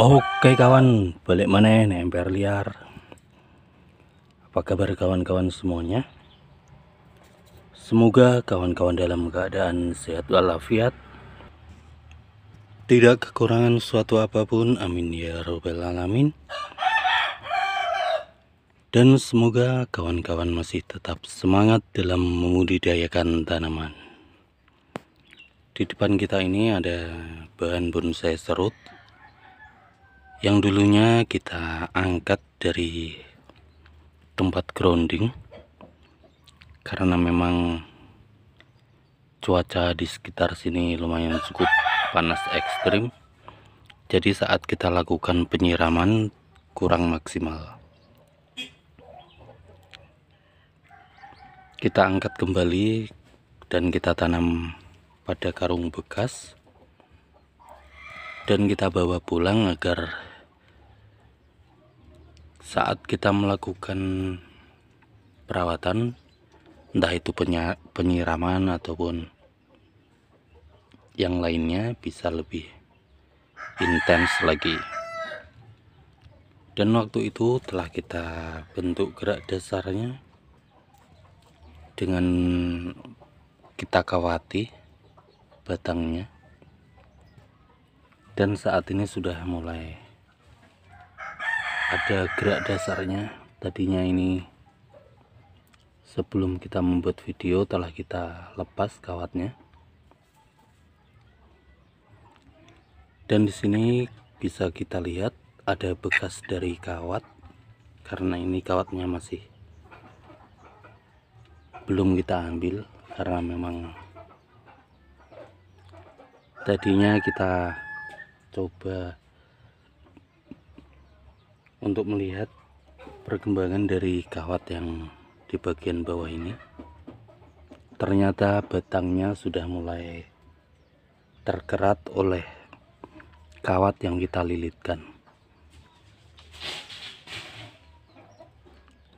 Oke kawan, balik mana ya? ember liar. Apa kabar kawan-kawan semuanya? Semoga kawan-kawan dalam keadaan sehat walafiat. Tidak kekurangan suatu apapun, amin ya robbal alamin. Dan semoga kawan-kawan masih tetap semangat dalam memudidayakan tanaman. Di depan kita ini ada bahan bonsai serut yang dulunya kita angkat dari tempat grounding karena memang cuaca di sekitar sini lumayan cukup panas ekstrim jadi saat kita lakukan penyiraman kurang maksimal kita angkat kembali dan kita tanam pada karung bekas dan kita bawa pulang agar saat kita melakukan perawatan entah itu penyiraman ataupun yang lainnya bisa lebih intens lagi dan waktu itu telah kita bentuk gerak dasarnya dengan kita kawati batangnya dan saat ini sudah mulai ada gerak dasarnya tadinya ini sebelum kita membuat video telah kita lepas kawatnya dan di sini bisa kita lihat ada bekas dari kawat karena ini kawatnya masih belum kita ambil karena memang tadinya kita coba untuk melihat perkembangan dari kawat yang di bagian bawah ini ternyata batangnya sudah mulai terkerat oleh kawat yang kita lilitkan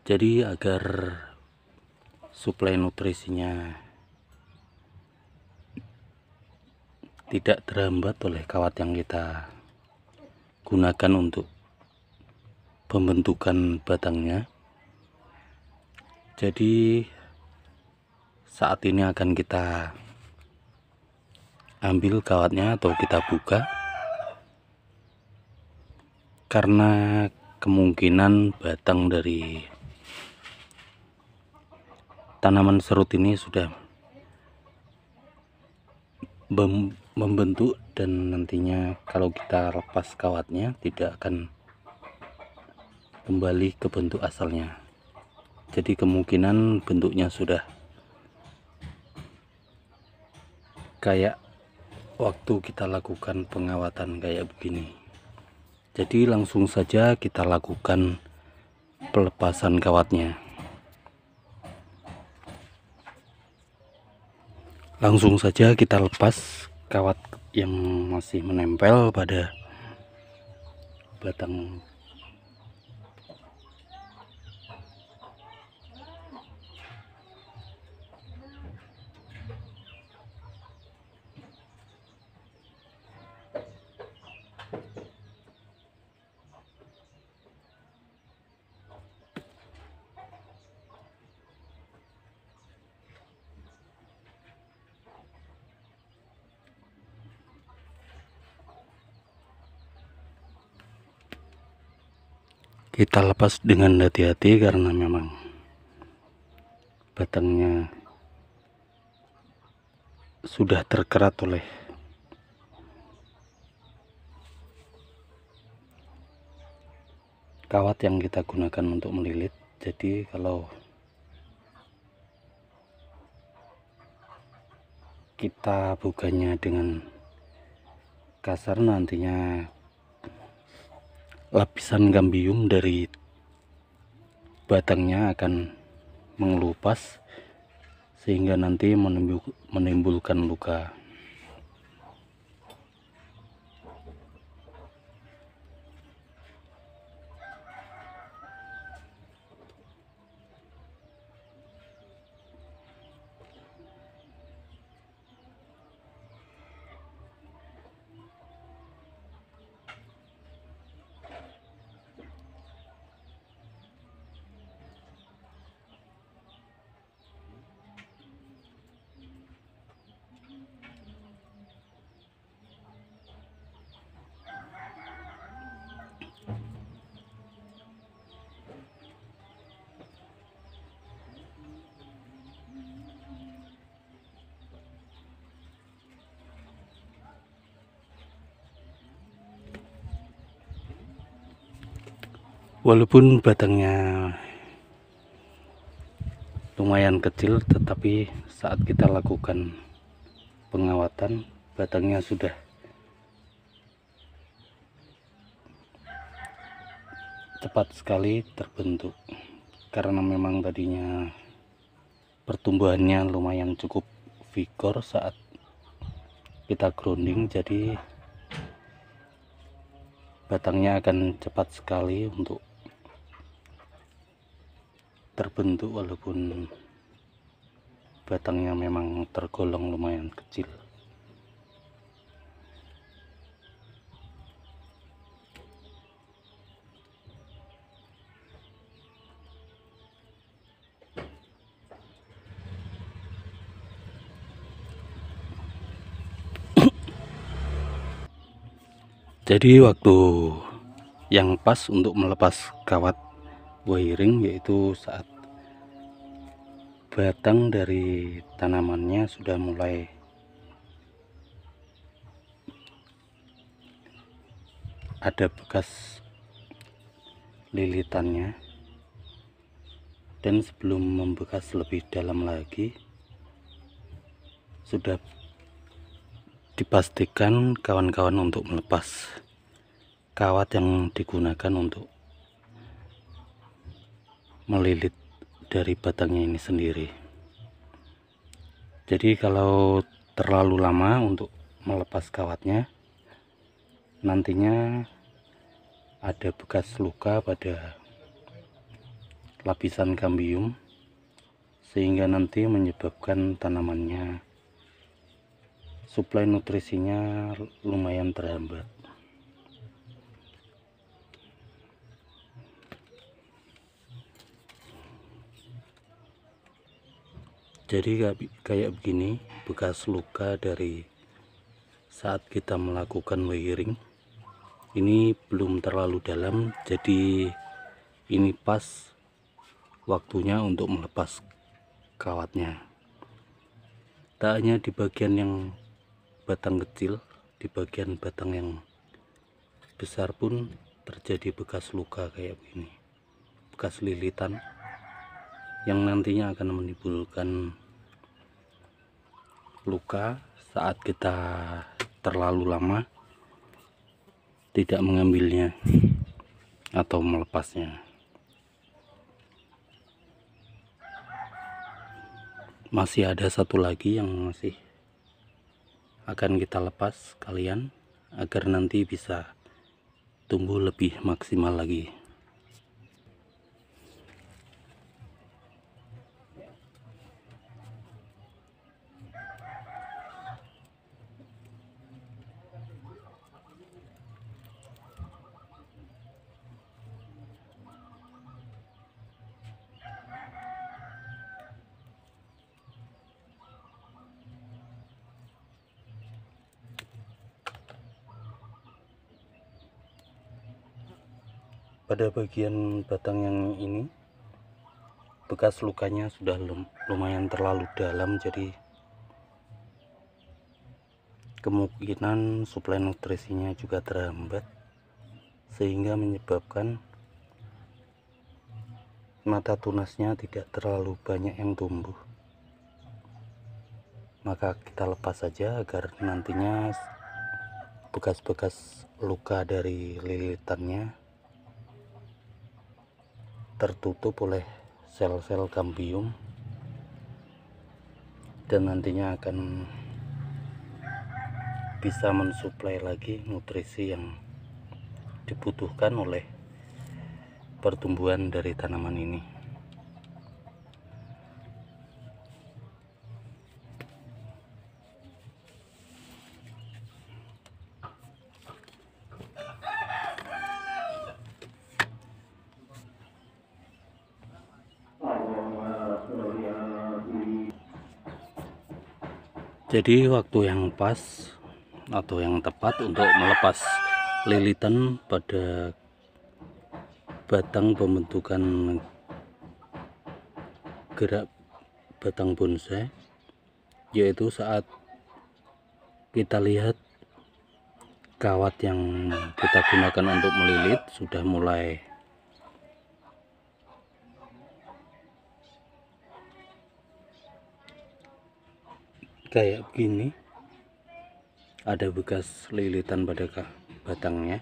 jadi agar suplai nutrisinya tidak terhambat oleh kawat yang kita gunakan untuk pembentukan batangnya jadi saat ini akan kita ambil kawatnya atau kita buka karena kemungkinan batang dari tanaman serut ini sudah membentuk dan nantinya kalau kita lepas kawatnya tidak akan kembali ke bentuk asalnya jadi kemungkinan bentuknya sudah kayak waktu kita lakukan pengawatan kayak begini jadi langsung saja kita lakukan pelepasan kawatnya langsung saja kita lepas kawat yang masih menempel pada batang kita lepas dengan hati-hati karena memang batangnya sudah terkerat oleh kawat yang kita gunakan untuk melilit jadi kalau kita bukanya dengan kasar nantinya lapisan gambium dari batangnya akan mengelupas sehingga nanti menimbulkan luka walaupun batangnya lumayan kecil tetapi saat kita lakukan pengawatan batangnya sudah cepat sekali terbentuk karena memang tadinya pertumbuhannya lumayan cukup vigor saat kita grounding jadi batangnya akan cepat sekali untuk terbentuk walaupun batangnya memang tergolong lumayan kecil jadi waktu yang pas untuk melepas kawat wiring yaitu saat batang dari tanamannya sudah mulai ada bekas lilitannya dan sebelum membekas lebih dalam lagi sudah dipastikan kawan-kawan untuk melepas kawat yang digunakan untuk melilit dari batangnya ini sendiri jadi kalau terlalu lama untuk melepas kawatnya nantinya ada bekas luka pada lapisan kambium sehingga nanti menyebabkan tanamannya suplai nutrisinya lumayan terhambat jadi kayak begini bekas luka dari saat kita melakukan wiring ini belum terlalu dalam jadi ini pas waktunya untuk melepas kawatnya tak hanya di bagian yang batang kecil di bagian batang yang besar pun terjadi bekas luka kayak begini bekas lilitan yang nantinya akan menimbulkan luka saat kita terlalu lama tidak mengambilnya atau melepasnya masih ada satu lagi yang masih akan kita lepas kalian agar nanti bisa tumbuh lebih maksimal lagi pada bagian batang yang ini bekas lukanya sudah lumayan terlalu dalam jadi kemungkinan suplai nutrisinya juga terhambat sehingga menyebabkan mata tunasnya tidak terlalu banyak yang tumbuh maka kita lepas saja agar nantinya bekas-bekas luka dari lilitannya tertutup oleh sel-sel kambium dan nantinya akan bisa mensuplai lagi nutrisi yang dibutuhkan oleh pertumbuhan dari tanaman ini jadi waktu yang pas atau yang tepat untuk melepas lilitan pada batang pembentukan gerak batang bonsai yaitu saat kita lihat kawat yang kita gunakan untuk melilit sudah mulai kayak gini ada bekas lilitan pada batangnya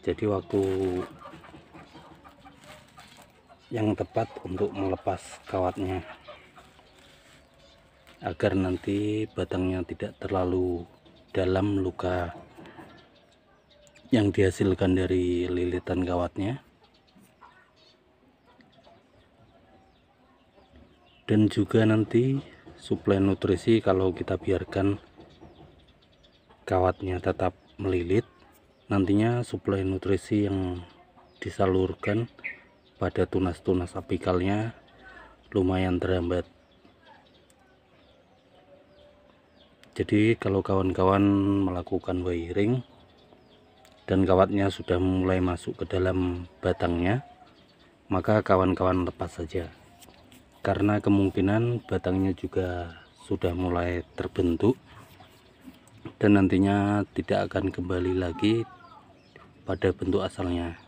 jadi waktu yang tepat untuk melepas kawatnya agar nanti batangnya tidak terlalu dalam luka yang dihasilkan dari lilitan kawatnya dan juga nanti suplai nutrisi kalau kita biarkan kawatnya tetap melilit nantinya suplai nutrisi yang disalurkan pada tunas-tunas apikalnya lumayan terhambat jadi kalau kawan-kawan melakukan wiring dan kawatnya sudah mulai masuk ke dalam batangnya maka kawan-kawan lepas saja karena kemungkinan batangnya juga sudah mulai terbentuk dan nantinya tidak akan kembali lagi pada bentuk asalnya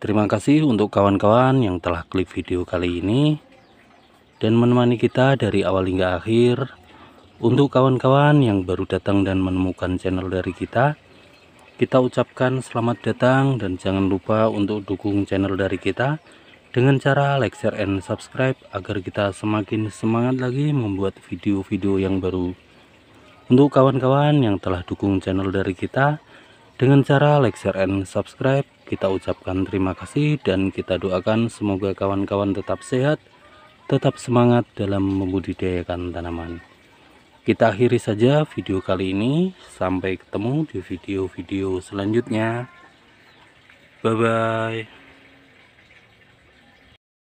terima kasih untuk kawan-kawan yang telah klik video kali ini dan menemani kita dari awal hingga akhir untuk kawan-kawan yang baru datang dan menemukan channel dari kita kita ucapkan selamat datang dan jangan lupa untuk dukung channel dari kita dengan cara like, share, and subscribe agar kita semakin semangat lagi membuat video-video yang baru. Untuk kawan-kawan yang telah dukung channel dari kita, dengan cara like, share, and subscribe, kita ucapkan terima kasih dan kita doakan semoga kawan-kawan tetap sehat, tetap semangat dalam membudidayakan tanaman. Kita akhiri saja video kali ini, sampai ketemu di video-video selanjutnya. Bye-bye.